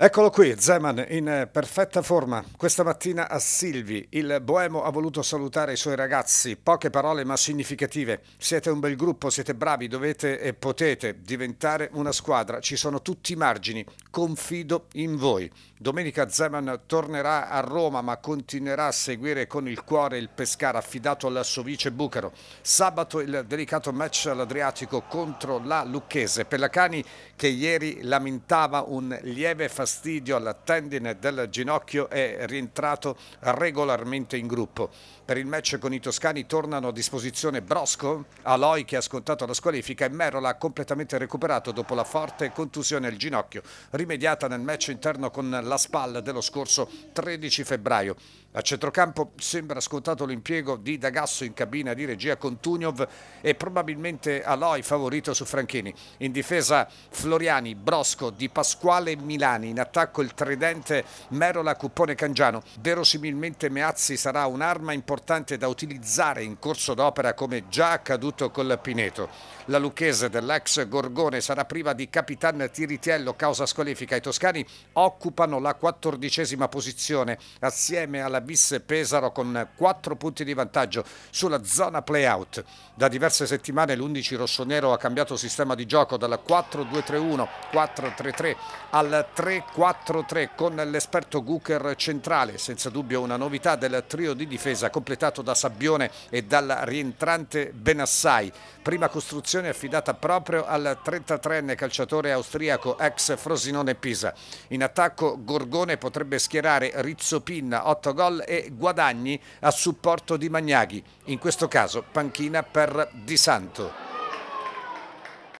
Eccolo qui, Zeman in eh, perfetta forma. Questa mattina a Silvi il Boemo ha voluto salutare i suoi ragazzi. Poche parole ma significative. Siete un bel gruppo, siete bravi, dovete e potete diventare una squadra. Ci sono tutti i margini. Confido in voi. Domenica Zeman tornerà a Roma ma continuerà a seguire con il cuore il Pescara affidato alla suo vice Bucaro. Sabato il delicato match all'Adriatico contro la Lucchese. Pellacani che ieri lamentava un lieve fastidio fastidio alla tendine del ginocchio è rientrato regolarmente in gruppo. Per il match con i toscani tornano a disposizione Brosco, Aloy che ha scontato la squalifica e Merola completamente recuperato dopo la forte contusione al ginocchio, rimediata nel match interno con la spalla dello scorso 13 febbraio. A centrocampo sembra scontato l'impiego di D'Agasso in cabina di regia con Tuniov e probabilmente Aloy favorito su Franchini. In difesa Floriani, Brosco, Di Pasquale e Milani in attacco il tridente Merola Cuppone Cangiano. Verosimilmente Meazzi sarà un'arma importante da utilizzare in corso d'opera come già accaduto col Pineto. La lucchese dell'ex Gorgone sarà priva di Capitan Tiritiello causa squalifica. I toscani occupano la quattordicesima posizione assieme alla Bis Pesaro con quattro punti di vantaggio sulla zona playout. Da diverse settimane l'11 rossonero ha cambiato sistema di gioco dal 4-2-3-1, 4-3-3 al 3 4-3 con l'esperto Gucker centrale, senza dubbio una novità del trio di difesa completato da Sabbione e dal rientrante Benassai. Prima costruzione affidata proprio al 33enne calciatore austriaco ex Frosinone Pisa. In attacco Gorgone potrebbe schierare Rizzo Pinna 8 gol e Guadagni a supporto di Magnaghi. In questo caso panchina per Di Santo.